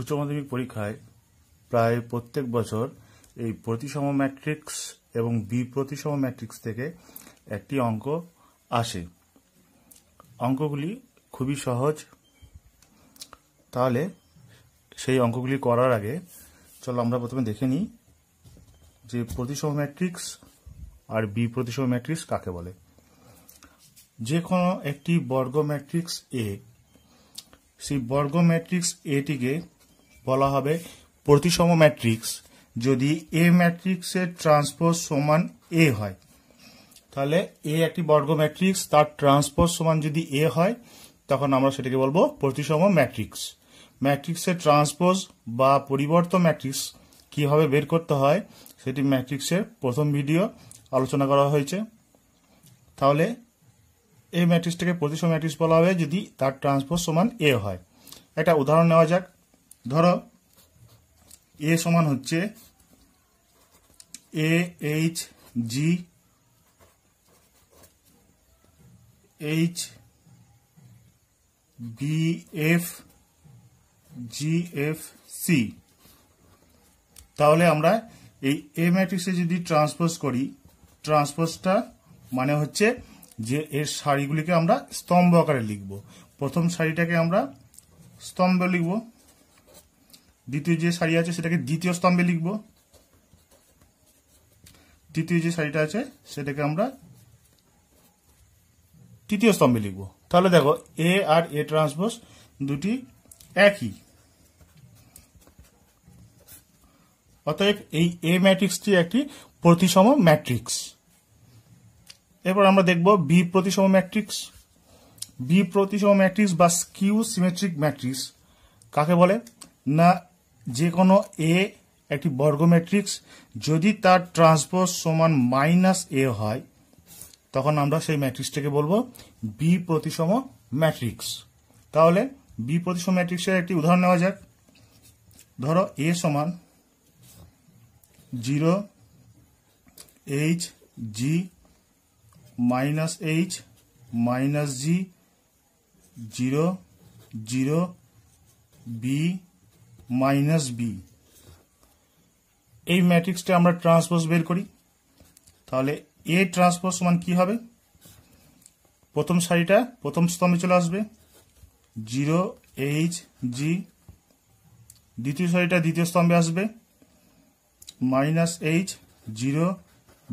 উচ্চ মাধ্যমিক পরীক্ষায় প্রায় প্রত্যেক বছর এই প্রতিসম ম্যাট্রিক্স এবং বি প্রতিসম ম্যাট্রিক্স থেকে একটি অঙ্ক আসে অঙ্কগুলি খুবই সহজ তাহলে সেই অঙ্কগুলি করার আগে চলো আমরা প্রথমে দেখে নিই যে প্রতিসম ম্যাট্রিক্স আর বি প্রতিসম ম্যাট্রিক্স কাকে বলে যে কোনো একটি বর্গ ম্যাট্রিক্স এ সেই বর্গ ম্যাট্রিক্স এটিকে টিকে বলা হবে প্রতিসম ম্যাট্রিক্স যদি এ ম্যাট্রিক্সের ট্রান্সপোজ সমান এ হয় তাহলে এ একটি বর্গ ম্যাট্রিক্স তার ট্রান্সপোজ সমান যদি এ হয় তখন আমরা সেটাকে বলবো প্রতিসম ম্যাট্রিক্স ম্যাট্রিক্সের ট্রান্সপোজ বা পরিবর্তন ম্যাট্রিক্স কিভাবে বের করতে হয় সেটি ম্যাট্রিক্সের প্রথম ভিডিও আলোচনা করা হয়েছে তাহলে এই ম্যাট্রিক্সটাকে প্রতিসম ম্যাট্রিক্স বলা হবে যদি তার ট্রান্সপোজ সমান এ হয় একটা উদাহরণ নেওয়া যাক ধরো এ সমান হচ্ছে A H G H B F G F C তাহলে আমরা এই এ ম্যাট্রিক্সে যদি ট্রান্সপোজ করি ট্রান্সপোজটা মানে হচ্ছে যে এর সারিগুলিকে আমরা স্তম্ভ আকারে লিখব প্রথম সারিটাকে আমরা স্তম্ভ লিখবো দ্বিতীয় যে শাড়ি আছে সেটাকে দ্বিতীয় স্তম্ভে লিখব তৃতীয় যে শাড়িটা আছে সেটাকে আমরা তৃতীয় স্তম্ভে লিখব তাহলে দেখো এ আর এ ট্রান্সপোজ দুটি একই অতএব এই এ ম্যাট্রিক্সটি একটি প্রতিসম ম্যাট্রিক্স এরপর আমরা দেখব বি প্রতিসম ম্যাট্রিক্স বি প্রতিসম ম্যাট্রিক্স বা স্কিউ সিমেট্রিক ম্যাট্রিক্স কাকে বলে না যে কোনো এ একটি বর্গ ম্যাট্রিক্স যদি তার ট্রান্সপোজ সমান মাইনাস এ হয় তখন আমরা সেই ম্যাট্রিক্সটাকে বলবো বি প্রতিসম ম্যাট্রিক্স তাহলে বি প্রতিসম ম্যাট্রিক্সের একটি উদাহরণ নেওয়া যাক ধরো এ সমান zero H G minus H minus G zero zero B minus B এই ম্যাট্রিক্সটা আমরা ট্রান্সপোজ বের করি তাহলে এ ট্রান্সপোজ সমান কি হবে প্রথম সারিটা প্রথম স্তম্ভে চলে আসবে জিরো এইচ জি দ্বিতীয় সারিটা দ্বিতীয় স্তম্ভে আসবে মাইনাস এইচ জিরো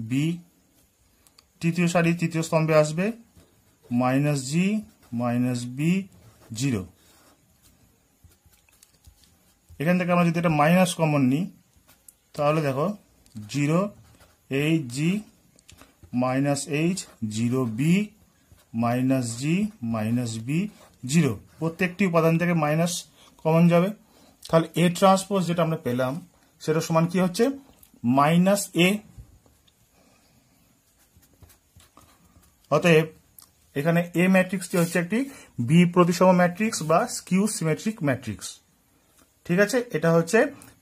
বি তৃতীয় সারি তৃতীয় স্তম্ভে আসবে minus G minus B zero এখান থেকে আমরা যদি এটা মাইনাস কমন নিই তাহলে দেখো zero H G minus H zero B minus G minus B zero প্রত্যেকটি উপাদান থেকে মাইনাস কমন যাবে তাহলে এ ট্রান্সপোজ যেটা আমরা পেলাম সেটা সমান কি হচ্ছে মাইনাস এ অতএব এখানে এ ম্যাট্রিক্সটি হচ্ছে একটি বি প্রতিসম ম্যাট্রিক্স বা স্কিউ সিমেট্রিক ম্যাট্রিক্স ঠিক আছে এটা হচ্ছে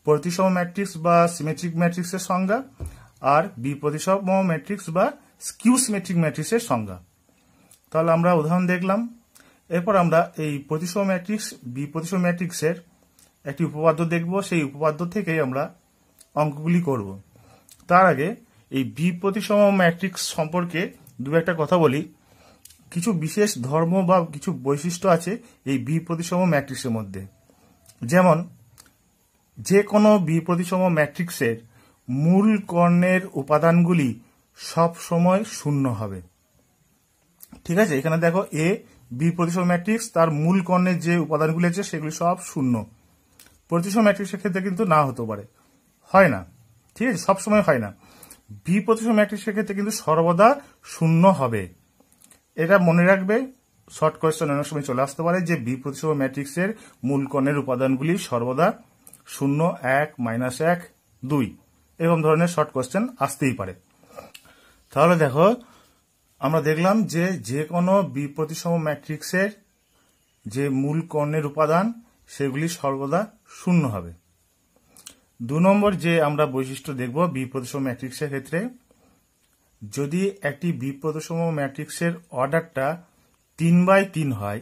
প্রতিসম ম্যাট্রিক্স বা সিমেট্রিক ম্যাট্রিক্সের সংজ্ঞা আর বিপ্রতিসম ম্যাট্রিক্স বা স্কিউ সিমেট্রিক ম্যাট্রিক্সের সংজ্ঞা তাহলে আমরা উদাহরণ দেখলাম এরপর আমরা এই প্রতিসম ম্যাট্রিক্স বিপ্রতিসম ম্যাট্রিক্সের একটি উপপাদ্য দেখব সেই উপপাদ্য থেকেই আমরা অঙ্কগুলি করব তার আগে এই বিপ্রতিসম ম্যাট্রিক্স সম্পর্কে দু একটা কথা বলি কিছু বিশেষ ধর্ম বা কিছু বৈশিষ্ট্য আছে এই বিপ্রতিসম ম্যাট্রিক্সের মধ্যে যেমন যে কোনো বিপ্রতিসম ম্যাট্রিক্সের মূল কর্ণের উপাদানগুলি সব সময় শূন্য হবে ঠিক আছে এখানে দেখো এ বি প্রতিসম ম্যাট্রিক্স তার মূল কর্ণের যে উপাদানগুলি আছে সেগুলি সব শূন্য প্রতিসম ম্যাট্রিক্সের ক্ষেত্রে কিন্তু না হতে পারে হয় না ঠিক আছে সবসময় হয় না বি প্রতিসম ম্যাট্রিক্সের ক্ষেত্রে কিন্তু সর্বদা শূন্য হবে এটা মনে রাখবে শর্ট কোয়েশ্চেন অনেক সময় চলে আসতে পারে যে বি প্রতিসম এর মূল কণের উপাদানগুলি সর্বদা শূন্য এক মাইনাস এক দুই এরকম ধরনের শর্ট কোয়েশ্চেন আসতেই পারে তাহলে দেখো আমরা দেখলাম যে যে কোনো বি প্রতিসম ম্যাট্রিক্সের যে মূল কণের উপাদান সেগুলি সর্বদা শূন্য হবে দু নম্বর যে আমরা বৈশিষ্ট্য দেখব বি প্রতিসম ম্যাট্রিক্সের ক্ষেত্রে যদি একটি বি প্রতিসম ম্যাট্রিক্সের অর্ডারটা তিন বাই তিন হয়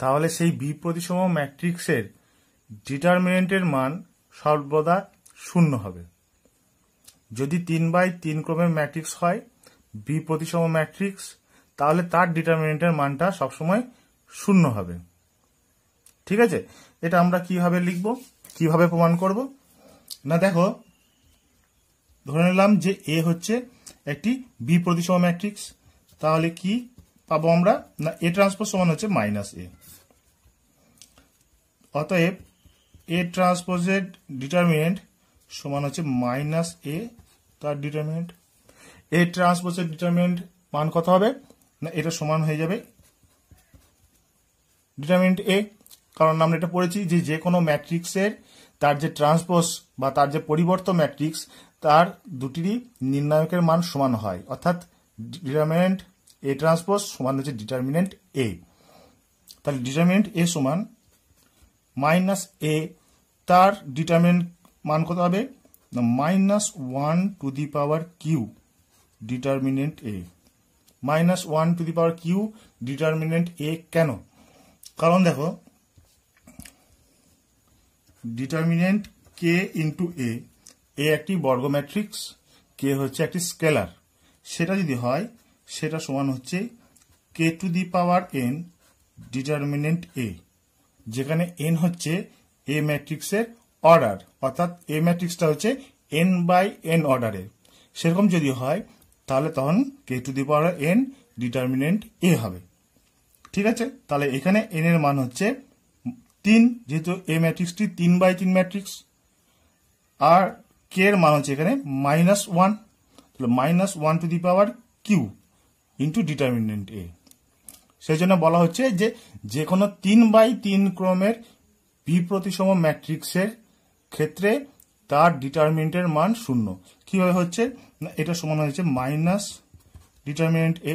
তাহলে সেই বিপ্রতিসম ম্যাট্রিক্সের ডিটারমিনেন্টের মান সর্বদা শূন্য হবে যদি তিন বাই তিন ক্রমের ম্যাট্রিক্স হয় বিপ্রতিসম ম্যাট্রিক্স তাহলে তার ডিটারমিনেন্টের মানটা সবসময় শূন্য হবে ঠিক আছে এটা আমরা কিভাবে লিখব কিভাবে প্রমাণ করব না দেখো ধরে নিলাম যে এ হচ্ছে একটি বিপ্রতিসম ম্যাট্রিক্স তাহলে কি পাবো আমরা না এ ট্রান্সপোজ সমান হচ্ছে মাইনাস এ অতএব এ ট্রান্সপোজের ডিটারমিনেন্ট সমান হচ্ছে মাইনাস এ তার ডিটারমিনেন্ট এ ট্রান্সপোজের ডিটারমিনেন্ট মান কত হবে না এটা সমান হয়ে যাবে ডিটারমিনেন্ট এ কারণ আমরা এটা পড়েছি যে যে কোনো ম্যাট্রিক্সের তার যে ট্রান্সপোজ বা তার যে পরিবর্তন ম্যাট্রিক্স তার দুটিরই নির্ণায়কের মান সমান হয় অর্থাৎ ডিটারমিনেন্ট এ ট্রান্সপোজ সমান হচ্ছে ডিটারমিনেন্ট এ তাহলে ডিটারমিনেন্ট এ সমান মাইনাস এ তার ডিটারমিনেন্ট মান কত হবে না minus one to the power Q determinant A minus one to the power Q determinant A কেন কারণ দেখো ডিটারমিনেন্ট কে ইন্টু এ এ একটি বর্গ ম্যাট্রিক্স কে হচ্ছে একটি স্কেলার সেটা যদি হয় সেটা সমান হচ্ছে K to the power N determinant A যেখানে এন হচ্ছে এ ম্যাট্রিক্সের অর্ডার অর্থাৎ এ ম্যাট্রিক্সটা হচ্ছে এন বাই এন অর্ডারের সেরকম যদি হয় তাহলে তখন K to the power N determinant A হবে ঠিক আছে তাহলে এখানে এন এর মান হচ্ছে তিন যেহেতু এ ম্যাট্রিক্সটি তিন বাই তিন ম্যাট্রিক্স আর কে এর মান হচ্ছে এখানে মাইনাস ওয়ান তাহলে minus one to the power Q into determinant A সেই জন্য বলা হচ্ছে যে যে কোনো তিন বাই তিন ক্রমের বি প্রতিসম ম্যাট্রিক্সের ক্ষেত্রে তার ডিটারমিনেন্টের মান শূন্য কিভাবে হচ্ছে না এটা সমান হয়েছে মাইনাস ডিটারমিনেন্ট এ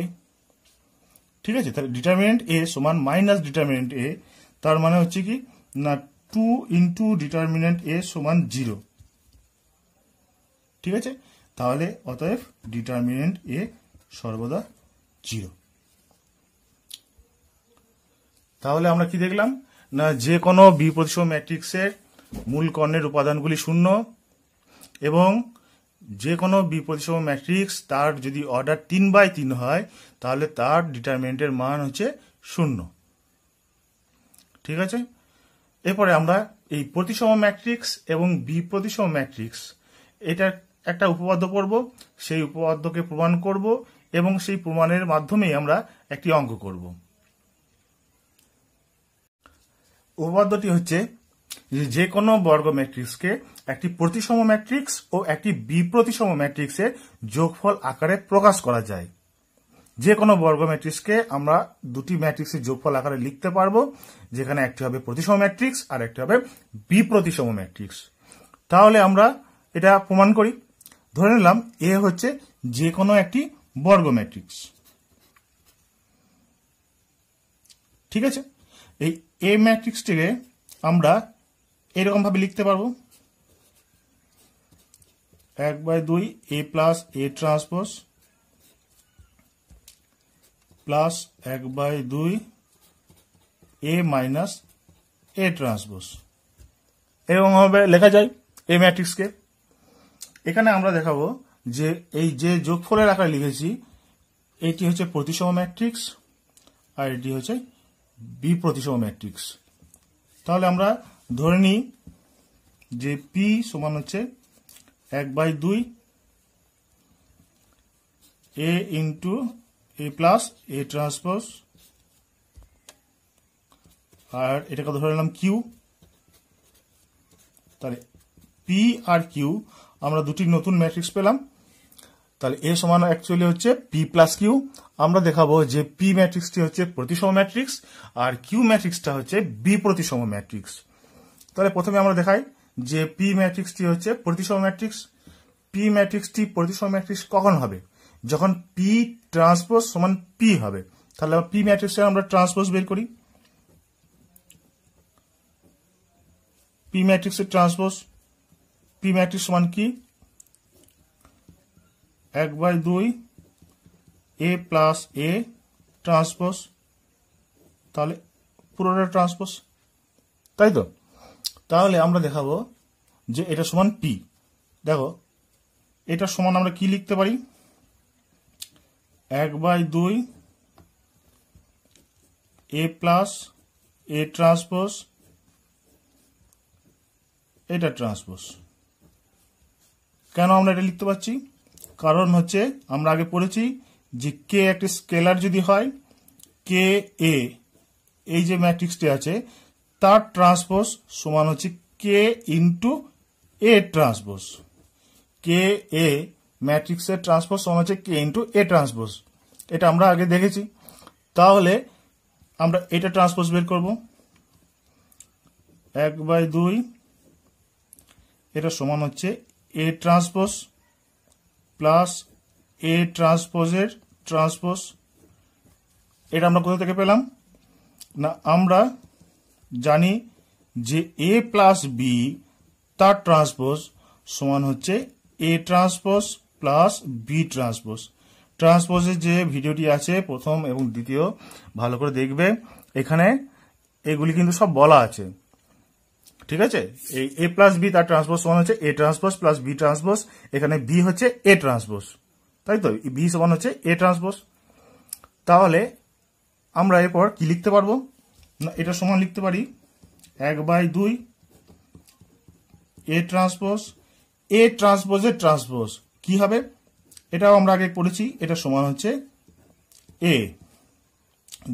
ঠিক আছে তাহলে ডিটারমিনেন্ট এ সমান মাইনাস ডিটারমিনেন্ট এ তার মানে হচ্ছে কি না টু ইন্টু ডিটারমিনেন্ট এ সমান জিরো ঠিক আছে তাহলে অতএব ডিটারমিনেন্ট এ সর্বদা জিরো তাহলে আমরা কি দেখলাম না যে কোনো বিপ্রতিসম ম্যাট্রিক্সের মূল কর্ণের উপাদানগুলি শূন্য এবং যে কোনো বিপ্রতিসম ম্যাট্রিক্স তার যদি অর্ডার তিন বাই তিন হয় তাহলে তার ডিটারমিনেন্টের মান হচ্ছে শূন্য ঠিক আছে এরপরে আমরা এই প্রতিসম ম্যাট্রিক্স এবং প্রতিসম ম্যাট্রিক্স এটা একটা উপপাদ্য করব সেই উপপাদ্যকে প্রমাণ করব এবং সেই প্রমাণের মাধ্যমেই আমরা একটি অঙ্ক করব উপপাদ্যটি হচ্ছে যে কোনো বর্গ ম্যাট্রিক্সকে একটি প্রতিসম ম্যাট্রিক্স ও একটি বিপ্রতিসম ম্যাট্রিক্সের যোগফল আকারে প্রকাশ করা যায় যে কোনো বর্গ ম্যাট্রিক্সকে আমরা দুটি ম্যাট্রিক্সের যোগফল আকারে লিখতে পারবো যেখানে একটি হবে প্রতিসম ম্যাট্রিক্স আর একটি হবে বিপ্রতিসম ম্যাট্রিক্স তাহলে আমরা এটা প্রমাণ করি ধরে নিলাম এ হচ্ছে যে কোনো একটি বর্গ ম্যাট্রিক্স ঠিক আছে এই এ ম্যাট্রিক্সটিকে আমরা এরকমভাবে লিখতে পারবো এক বাই দুই A plus A transpose plus এক বাই দুই এ মাইনাস এ ট্রান্সপোজ এরকমভাবে লেখা যায় এ ম্যাট্রিক্সকে এখানে আমরা দেখাবো যে এই যে যোগফলের আকারে লিখেছি এটি হচ্ছে প্রতিসম ম্যাট্রিক্স আর এটি হচ্ছে বি প্রতিসম ম্যাট্রিক্স তাহলে আমরা ধরে নিই যে পি সমান হচ্ছে এক বাই দুই A into A plus A transpose আর এটাকে ধরে নিলাম কিউ তাহলে পি আর কিউ আমরা দুটি নতুন ম্যাট্রিক্স পেলাম তাহলে এ সমান অ্যাকচুয়ালি হচ্ছে পি প্লাস কিউ আমরা দেখাবো যে পি ম্যাট্রিক্সটি হচ্ছে প্রতিসম ম্যাট্রিক্স আর কিউ ম্যাট্রিক্সটা হচ্ছে বি প্রতিসম ম্যাট্রিক্স তাহলে প্রথমে আমরা দেখাই যে পি ম্যাট্রিক্সটি হচ্ছে প্রতিসম ম্যাট্রিক্স পি ম্যাট্রিক্সটি প্রতিসম ম্যাট্রিক্স কখন হবে যখন পি ট্রান্সপোজ সমান পি হবে তাহলে পি ম্যাট্রিক্সের আমরা ট্রান্সপোজ বের করি পি ম্যাট্রিক্সের ট্রান্সপোজ পি ম্যাট্রিক্স সমান কি এক বাই দুই এ প্লাস এ ট্রান্সপোজ তাহলে পুরোটা ট্রান্সপোজ তাই তো তাহলে আমরা দেখাবো যে এটা সমান পি দেখো এটা সমান আমরা কি লিখতে পারি এক বাই দুই এ প্লাস এ ট্রান্সপোজ এটা ট্রান্সপোজ কেন আমরা এটা লিখতে পারছি কারণ হচ্ছে আমরা আগে পড়েছি যে কে একটি স্কেলার যদি হয় কে এ এই যে ম্যাট্রিক্সটি আছে তার ট্রান্সপোজ সমান হচ্ছে কে ইন্টু এ ট্রান্সপোজ কে এ ম্যাট্রিক্সের ট্রান্সপোজ সমান হচ্ছে কে ইন্টু এ ট্রান্সপোজ এটা আমরা আগে দেখেছি তাহলে আমরা এটা ট্রান্সপোজ বের করব এক বাই দুই এটা সমান হচ্ছে এ ট্রান্সপোজ প্লাস এ ট্রান্সপোজের ট্রান্সপোজ এটা আমরা কোথা থেকে পেলাম না আমরা জানি যে এ প্লাস বি তার ট্রান্সপোজ সমান হচ্ছে A transpose plus B transpose ট্রান্সপোজের যে ভিডিওটি আছে প্রথম এবং দ্বিতীয় ভালো করে দেখবে এখানে এগুলি কিন্তু সব বলা আছে ঠিক আছে এই এ প্লাস বি তার ট্রান্সপোর্ট সমান হচ্ছে এ ট্রান্সপোর্স প্লাস বি ট্রান্সপোর্স এখানে বি হচ্ছে এ ট্রান্সপোর্স তাই তো বি সমান হচ্ছে এ ট্রান্সপোর্স তাহলে আমরা এরপর কি লিখতে পারবো না এটা সমান লিখতে পারি এক বাই দুই এ ট্রান্সপোর্স এ এ ট্রান্সপোর্স কি হবে এটাও আমরা আগে পড়েছি এটা সমান হচ্ছে এ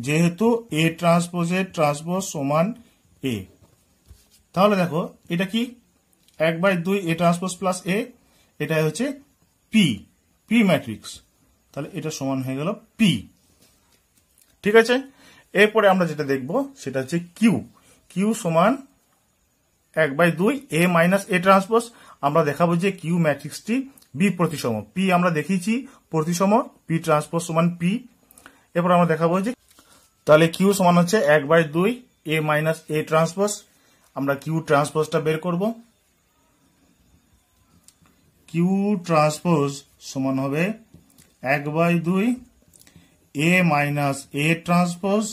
যেহেতু এ ট্রান্সপোজের ট্রান্সপোজ সমান এ তাহলে দেখো এটা কি এক বাই দুই এ ট্রান্সপোজ প্লাস এ এটা হচ্ছে পি পি ম্যাট্রিক্স তাহলে এটা সমান হয়ে গেল পি ঠিক আছে এরপরে আমরা যেটা দেখব সেটা হচ্ছে কিউ কিউ সমান এক বাই দুই এ মাইনাস এ ট্রান্সপোজ আমরা দেখাবো যে কিউ ম্যাট্রিক্সটি বি প্রতিসম পি আমরা দেখিয়েছি প্রতিসম পি ট্রান্সপোজ সমান পি এরপর আমরা দেখাবো যে তাহলে কিউ সমান হচ্ছে এক বাই দুই এ মাইনাস এ ট্রান্সপোজ আমরা কিউ ট্রান্সপোজটা বের করব কিউ ট্রান্সপোজ সমান হবে এক বাই দুই A minus A transpose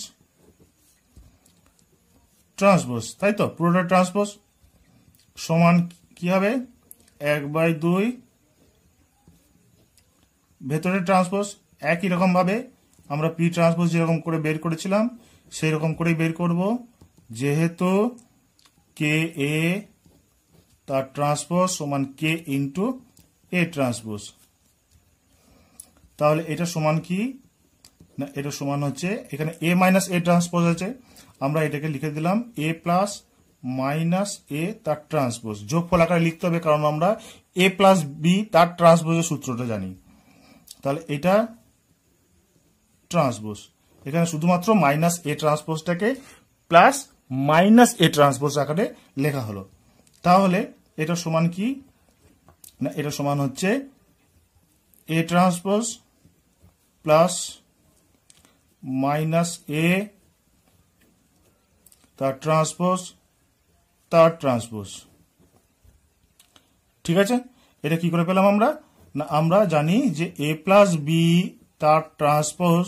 transpose তাই তো পুরোটা ট্রান্সপোজ সমান কি হবে এক বাই দুই ভেতরের ট্রান্সপোজ একই রকমভাবে আমরা পি ট্রান্সপোজ যেরকম করে বের করেছিলাম সেই রকম করেই বের করব যেহেতু কে এ তার ট্রান্সপোজ সমান কে ইন্টু এ ট্রান্সপোজ তাহলে এটা সমান কি না এটা সমান হচ্ছে এখানে এ মাইনাস এ ট্রান্সপোজ আছে আমরা এটাকে লিখে দিলাম এ প্লাস মাইনাস এ তার ট্রান্সপোজ যোগফল আকারে লিখতে হবে কারণ আমরা এ প্লাস বি তার ট্রান্সপোজের সূত্রটা জানি তাহলে এটা ট্রান্সপোজ এখানে শুধুমাত্র মাইনাস এ ট্রান্সপোজটাকে প্লাস মাইনাস এ ট্রান্সপোজ আকারে লেখা হলো তাহলে এটা সমান কি না এটা সমান হচ্ছে A transpose plus minus A তার ট্রান্সপোজ তার ট্রান্সপোজ ঠিক আছে এটা কি করে পেলাম আমরা না আমরা জানি যে এ প্লাস বি তার ট্রান্সপোজ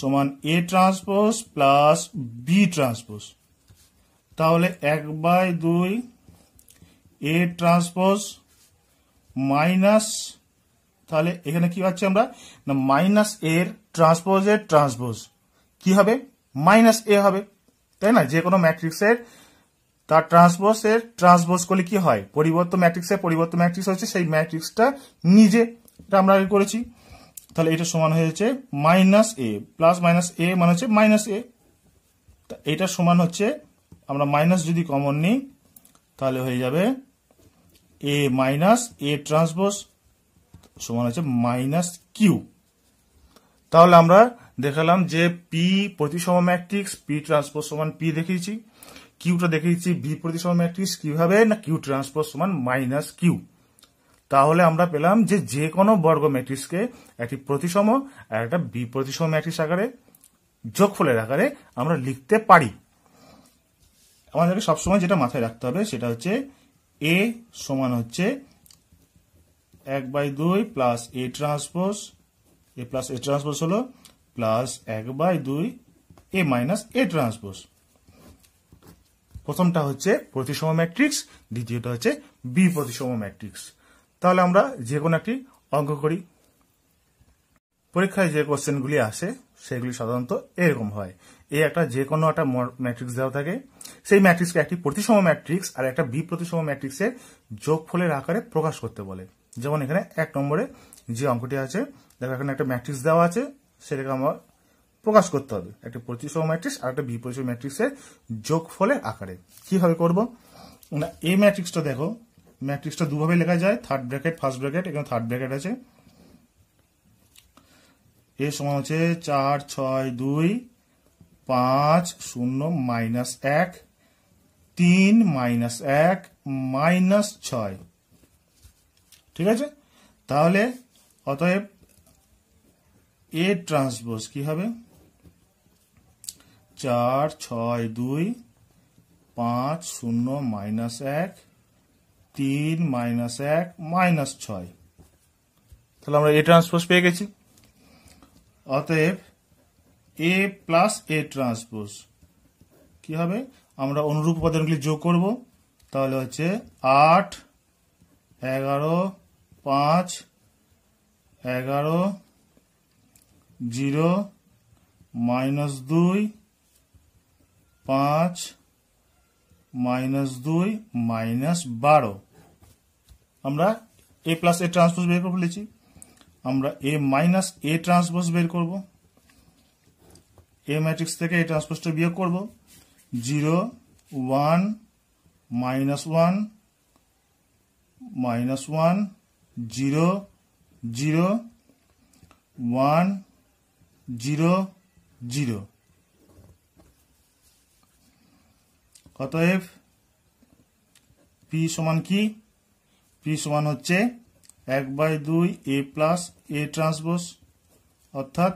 সমান A transpose plus B transpose তাহলে এক বাই দুই এ ট্রান্সপোজ মাইনাস তাহলে এখানে কি পাচ্ছি আমরা না মাইনাস এর এর ট্রান্সপোজ কি হবে মাইনাস এ হবে তাই না যে কোনো ম্যাট্রিক্সের তার ট্রান্সপোজ এর ট্রান্সপোজ করলে কি হয় ম্যাট্রিক্স ম্যাট্রিক্সের পরিবর্তন ম্যাট্রিক্স হচ্ছে সেই ম্যাট্রিক্সটা নিজে আমরা আগে করেছি তাহলে এটা সমান হয়েছে minus A plus minus A মানে হচ্ছে মাইনাস এ এটা সমান হচ্ছে আমরা মাইনাস যদি কমন নিই তাহলে হয়ে যাবে এ মাইনাস এ ট্রান্সপোজ সমান আছে মাইনাস কিউ তাহলে আমরা দেখালাম যে পি প্রতিসম ম্যাট্রিক্স পি ট্রান্সপোজ সমান পি দেখিয়েছি কিউটা দেখিয়েছি বি প্রতিসম ম্যাট্রিক্স কিভাবে না কিউ ট্রান্সপোজ সমান মাইনাস কিউ তাহলে আমরা পেলাম যে যে কোনো বর্গ ম্যাট্রিক্সকে একটি প্রতিসম আর একটা বি প্রতিসম ম্যাট্রিক্স আকারে যোগফলের আকারে আমরা লিখতে পারি আমাদেরকে সবসময় যেটা মাথায় রাখতে হবে সেটা হচ্ছে এ সমান হচ্ছে এক বাই দুই plus A transpose A plus A transpose হলো প্লাস এক বাই দুই এ মাইনাস এ ট্রান্সপোস প্রথমটা হচ্ছে প্রতিসম ম্যাট্রিক্স দ্বিতীয়টা হচ্ছে বি প্রতিসম ম্যাট্রিক্স তাহলে আমরা যে কোনো একটি অঙ্ক করি পরীক্ষায় যে কোশ্চেনগুলি আসে সেগুলি সাধারণত এরকম হয় এ একটা যে কোনো একটা ম্যাট্রিক্স দেওয়া থাকে সেই ম্যাট্রিক্সকে একটি প্রতিসম ম্যাট্রিক্স আর একটা বিপ্রতিসম ম্যাট্রিক্সের যোগফলের আকারে প্রকাশ করতে বলে যেমন এখানে এক নম্বরে যে অঙ্কটি আছে দেখো এখানে একটা ম্যাট্রিক্স দেওয়া আছে সেটাকে আমরা প্রকাশ করতে হবে একটা প্রতিসম ম্যাট্রিক্স আর একটা বিপ্রতিসম ম্যাট্রিক্সের যোগফলের আকারে কিভাবে করব না এই ম্যাট্রিক্সটা দেখো ম্যাট্রিক্সটা দুভাবে লেখা যায় থার্ড ব্র্যাকেট ফার্স্ট ব্র্যাকেট এখানে থার্ড ব্র্যাকেট আছে এর সময় হচ্ছে চার ছয় দুই পাঁচ শূন্য মাইনাস এক তিন মাইনাস এক মাইনাস ছয় ঠিক আছে তাহলে অতএব এ ট্রান্সপোজ কি হবে চার ছয় দুই পাঁচ শূন্য মাইনাস এক তিন মাইনাস এক মাইনাস ছয় তাহলে আমরা এ ট্রান্সপোজ পেয়ে গেছি অতএব এ প্লাস এ ট্রান্সপোজ কি হবে আমরা অনুরূপ উপাদানগুলি যোগ করব তাহলে হচ্ছে আট এগারো পাঁচ এগারো জিরো মাইনাস দুই পাঁচ মাইনাস দুই মাইনাস বারো আমরা এ প্লাস এ ট্রান্সপোজ বের করে ফেলেছি আমরা এ মাইনাস এ ট্রান্সপোজ বের করবো এ ম্যাট্রিক্স থেকে এই ট্রান্সপোজটা বিয়োগ করব zero one minus one minus one zero zero one zero zero অতএব পি সমান কি পি সমান হচ্ছে এক বাই দুই এ প্লাস এ ট্রান্সবোস অর্থাৎ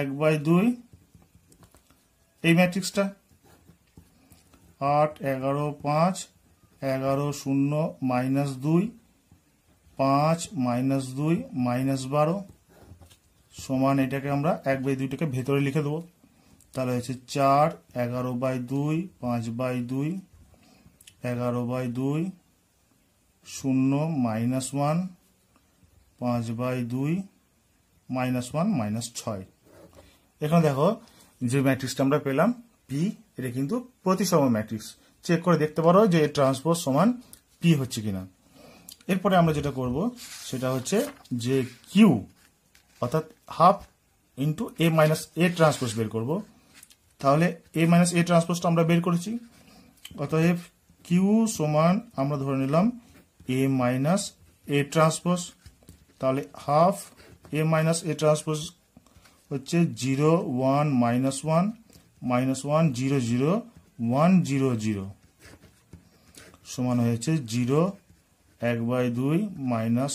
এক বাই দুই এই ম্যাট্রিক্সটা আট এগারো পাঁচ এগারো শূন্য মাইনাস দুই পাঁচ মাইনাস দুই মাইনাস বারো সমান এটাকে আমরা এক বাই দুইটাকে ভেতরে লিখে দেবো তাহলে হচ্ছে চার এগারো বাই দুই পাঁচ বাই দুই এগারো বাই দুই শূন্য মাইনাস ওয়ান পাঁচ বাই দুই মাইনাস ওয়ান মাইনাস ছয় এখানে দেখো যে ম্যাট্রিক্সটা আমরা পেলাম পি এটা কিন্তু প্রতিসম ম্যাট্রিক্স চেক করে দেখতে পারো যে ট্রান্সপোজ সমান পি হচ্ছে কিনা এরপরে আমরা যেটা করব সেটা হচ্ছে যে কিউ অর্থাৎ half into A minus A transpose বের করব তাহলে এ মাইনাস এ ট্রান্সপোজটা আমরা বের করেছি অতএব কিউ সমান আমরা ধরে নিলাম এ মাইনাস এ ট্রান্সপোজ তাহলে half A minus A transpose হচ্ছে zero one minus one minus one zero zero one zero zero সমান হয়েছে জিরো এক বাই দুই মাইনাস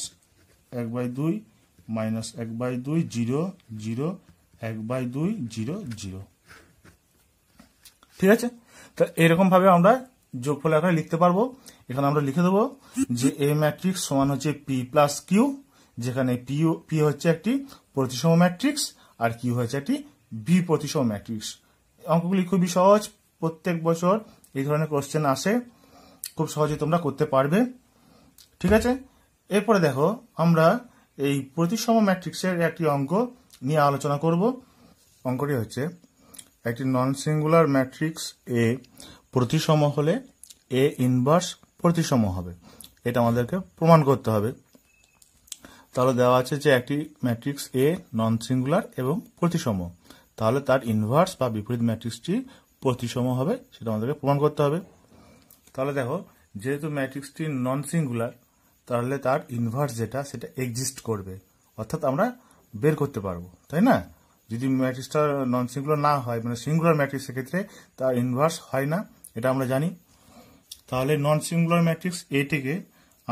এক বাই দুই মাইনাস এক বাই দুই জিরো জিরো এক বাই দুই জিরো জিরো ঠিক আছে তো এরকমভাবে আমরা যোগফল আকারে লিখতে পারবো এখানে আমরা লিখে দেবো যে এ ম্যাট্রিক্স সমান হচ্ছে পি প্লাস কিউ যেখানে পি পি হচ্ছে একটি প্রতিসম ম্যাট্রিক্স আর কি হয়েছে একটি বি প্রতিসম ম্যাট্রিক্স অঙ্কগুলি খুবই সহজ প্রত্যেক বছর এই ধরনের কোশ্চেন আসে খুব সহজে তোমরা করতে পারবে ঠিক আছে এরপরে দেখো আমরা এই প্রতিসম ম্যাট্রিক্সের একটি অঙ্ক নিয়ে আলোচনা করব অঙ্কটি হচ্ছে একটি নন সিঙ্গুলার ম্যাট্রিক্স এ প্রতিসম হলে এ ইনভার্স প্রতিসম হবে এটা আমাদেরকে প্রমাণ করতে হবে তাহলে দেওয়া আছে যে একটি ম্যাট্রিক্স এ নন সিঙ্গুলার এবং প্রতিসম তাহলে তার ইনভার্স বা বিপরীত ম্যাট্রিক্সটি প্রতিসম হবে সেটা আমাদেরকে প্রমাণ করতে হবে তাহলে দেখো যেহেতু ম্যাট্রিক্সটি নন সিঙ্গুলার তাহলে তার ইনভার্স যেটা সেটা এক্সিস্ট করবে অর্থাৎ আমরা বের করতে পারবো তাই না যদি ম্যাট্রিক্সটা নন সিঙ্গুলার না হয় মানে সিঙ্গুলার ম্যাট্রিক্সের ক্ষেত্রে তার ইনভার্স হয় না এটা আমরা জানি তাহলে নন সিঙ্গুলার ম্যাট্রিক্স এটিকে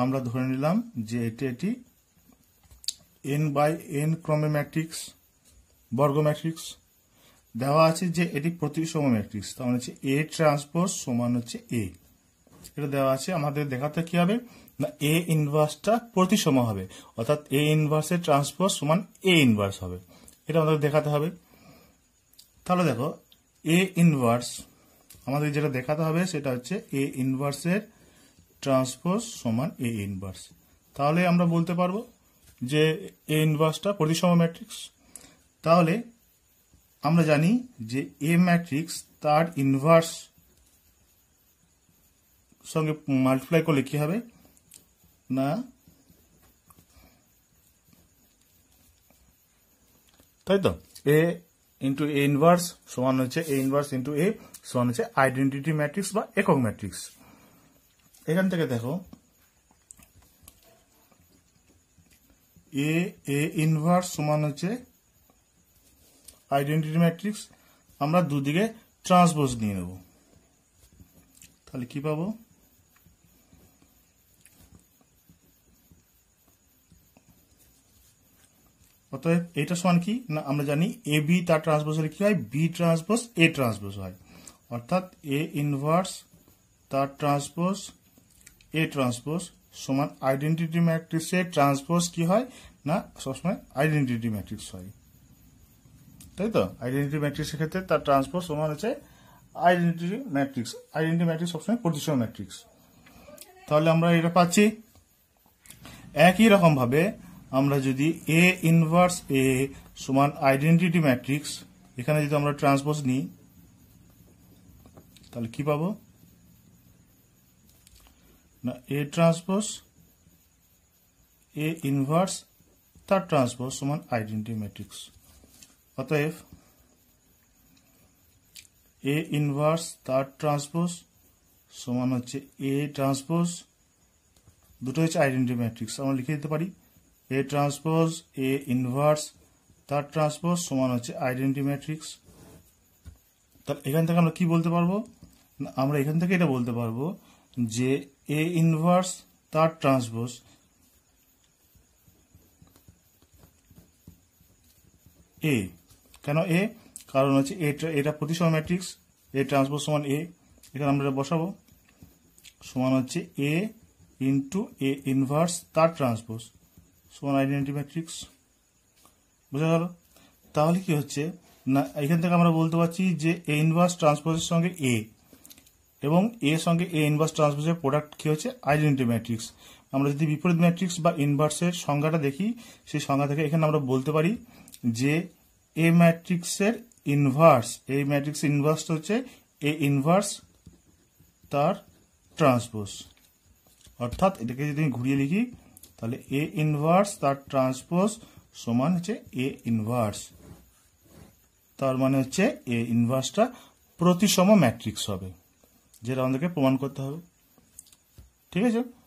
আমরা ধরে নিলাম যে এটি এটি এন বাই এন ক্রমে ম্যাট্রিক্স বর্গ ম্যাট্রিক্স দেওয়া আছে যে এটি প্রতিসম ম্যাট্রিক্স তার মানে হচ্ছে এ ট্রান্সপোর্ট সমান হচ্ছে এ এটা দেওয়া আছে আমাদের দেখাতে কি হবে না এ ইনভার্সটা প্রতিসম হবে অর্থাৎ এ ইনভার্সের ট্রান্সপোর্ট সমান এ ইনভার্স হবে এটা আমাদের দেখাতে হবে তাহলে দেখো এ ইনভার্স আমাদের যেটা দেখাতে হবে সেটা হচ্ছে এ ইনভার্সের ট্রান্সপোর্ট সমান এ ইনভার্স তাহলে আমরা বলতে পারবো যে এ ইনভার্সটা প্রতিসম ম্যাট্রিক্স তাহলে আমরা জানি যে এ ম্যাট্রিক্স তার ইনভার্স সঙ্গে মাল্টিপ্লাই করলে কি হবে না তাই তো এ ইন্টু এ ইনভার্স সমান হচ্ছে এ ইনভার্স ইন্টু এ সমান হচ্ছে আইডেন্টিটি ম্যাট্রিক্স বা একক ম্যাট্রিক্স এখান থেকে দেখো এ এ ইনভার্স সমান হচ্ছে আইডেন্টিটি ম্যাট্রিক্স আমরা দুদিকে ট্রান্সপোজ নিয়ে নেব তাহলে কি পাবো অতএব এটা সমান কি না আমরা জানি এ বি তার ট্রান্সপোজ হলে কি হয় বি ট্রান্সপোজ এ ট্রান্সপোজ হয় অর্থাৎ এ ইনভার্স তার ট্রান্সপোজ এ ট্রান্সপোজ সমান আইডেন্টিটি ম্যাট্রিক্সে ট্রান্সপোজ কি হয় না সবসময় আইডেন্টিটি ম্যাট্রিক্স হয় তাই তো আইডেন্টিটি ম্যাট্রিক্সের ক্ষেত্রে তার ট্রান্সপোজ সমান হচ্ছে আইডেন্টিটি ম্যাট্রিক্স আইডেন্টিটি ম্যাট্রিক্স সবসময় প্রতিসম ম্যাট্রিক্স তাহলে আমরা এটা পাচ্ছি একই রকমভাবে আমরা যদি এ ইনভার্স এ সমান আইডেন্টিটি ম্যাট্রিক্স এখানে যদি আমরা ট্রান্সপোজ নিই তাহলে কি পাবো না এ ট্রান্সপোজ এ ইনভার্স তার ট্রান্সপোজ সমান আইডেন্টি ম্যাট্রিক্স অতএব এ ইনভার্স তার ট্রান্সপোজ সমান হচ্ছে এ ট্রান্সপোজ দুটো হচ্ছে আইডেন্টি ম্যাট্রিক্স আমরা লিখে দিতে পারি এ ট্রান্সপোজ এ ইনভার্স তার ট্রান্সপোজ সমান হচ্ছে আইডেন্টি ম্যাট্রিক্স তাহলে এখান থেকে আমরা কি বলতে পারবো আমরা এখান থেকে এটা বলতে পারবো যে এ ইনভার্স তার ট্রান্সবোস এ কেন এ কারণ হচ্ছে এটা প্রতিসম ম্যাট্রিক্স এ ট্রান্সপোজ সমান এ এখানে আমরা বসাবো সমান হচ্ছে এ ইন্টু এ ইনভার্স তার ট্রান্সপোজ সমান আইডেন্টি ম্যাট্রিক্স বোঝা গেল তাহলে কি হচ্ছে না এখান থেকে আমরা বলতে পারছি যে এ ইনভার্স ট্রান্সপোজের সঙ্গে এ এবং এর সঙ্গে এ ইনভার্স ট্রান্সপোজের প্রোডাক্ট কি হচ্ছে আইডেন্টি ম্যাট্রিক্স আমরা যদি বিপরীত ম্যাট্রিক্স বা ইনভার্সের সংজ্ঞাটা দেখি সেই সংজ্ঞা থেকে এখানে আমরা বলতে পারি যে এ ম্যাট্রিক্সের ইনভার্স এ ম্যাট্রিক্স ইনভার্স হচ্ছে এ ইনভার্স তার ট্রান্সপোজ অর্থাৎ এটাকে যদি আমি ঘুরিয়ে লিখি তাহলে এ ইনভার্স তার ট্রান্সপোজ সমান হচ্ছে এ ইনভার্স তার মানে হচ্ছে এ ইনভার্সটা প্রতিসম ম্যাট্রিক্স হবে যেটা আমাদেরকে প্রমাণ করতে হবে ঠিক আছে